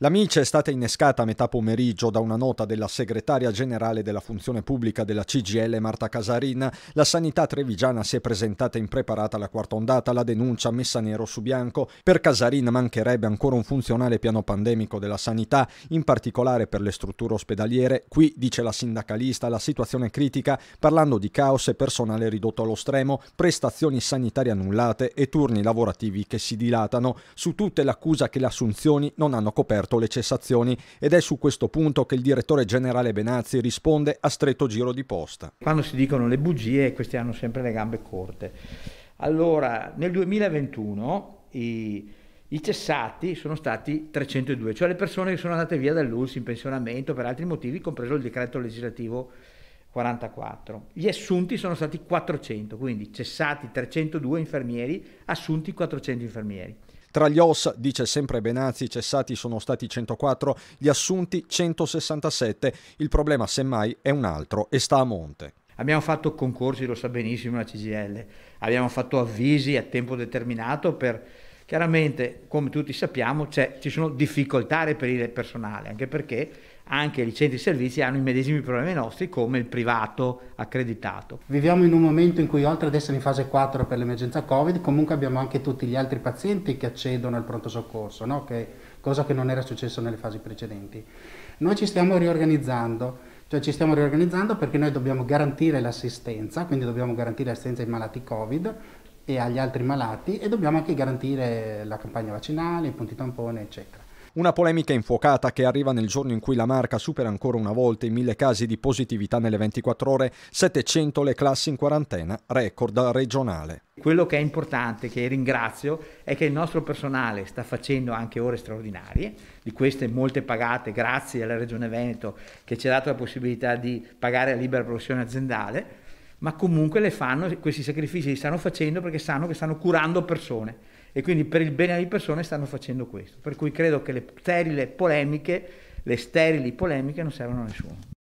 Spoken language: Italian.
La mice è stata innescata a metà pomeriggio da una nota della segretaria generale della funzione pubblica della CGL Marta Casarin. La sanità trevigiana si è presentata impreparata alla quarta ondata, la denuncia messa nero su bianco. Per Casarin mancherebbe ancora un funzionale piano pandemico della sanità, in particolare per le strutture ospedaliere. Qui, dice la sindacalista, la situazione è critica, parlando di caos e personale ridotto allo stremo, prestazioni sanitarie annullate e turni lavorativi che si dilatano. Su tutte l'accusa che le assunzioni non hanno coperto aperto le cessazioni ed è su questo punto che il direttore generale Benazzi risponde a stretto giro di posta. Quando si dicono le bugie, queste hanno sempre le gambe corte. Allora, nel 2021 i, i cessati sono stati 302, cioè le persone che sono andate via dall'ULS in pensionamento per altri motivi, compreso il decreto legislativo 44. Gli assunti sono stati 400, quindi cessati 302 infermieri, assunti 400 infermieri. Tra gli OS, dice sempre Benazzi, cessati sono stati 104, gli assunti 167. Il problema semmai è un altro e sta a monte. Abbiamo fatto concorsi, lo sa benissimo la CGL, abbiamo fatto avvisi a tempo determinato per... Chiaramente, come tutti sappiamo, ci sono difficoltà a reperire personale, anche perché anche i centri servizi hanno i medesimi problemi nostri come il privato accreditato. Viviamo in un momento in cui oltre ad essere in fase 4 per l'emergenza Covid, comunque abbiamo anche tutti gli altri pazienti che accedono al pronto soccorso, no? che, cosa che non era successo nelle fasi precedenti. Noi ci stiamo riorganizzando, cioè ci stiamo riorganizzando perché noi dobbiamo garantire l'assistenza, quindi dobbiamo garantire l'assistenza ai malati Covid, e agli altri malati e dobbiamo anche garantire la campagna vaccinale, i punti tampone, eccetera. Una polemica infuocata che arriva nel giorno in cui la marca supera ancora una volta i mille casi di positività nelle 24 ore, 700 le classi in quarantena, record regionale. Quello che è importante, che ringrazio, è che il nostro personale sta facendo anche ore straordinarie, di queste molte pagate grazie alla Regione Veneto che ci ha dato la possibilità di pagare la libera professione aziendale, ma comunque le fanno, questi sacrifici li stanno facendo perché sanno che stanno curando persone e quindi per il bene delle persone stanno facendo questo. Per cui credo che le sterile polemiche, le sterili polemiche non servono a nessuno.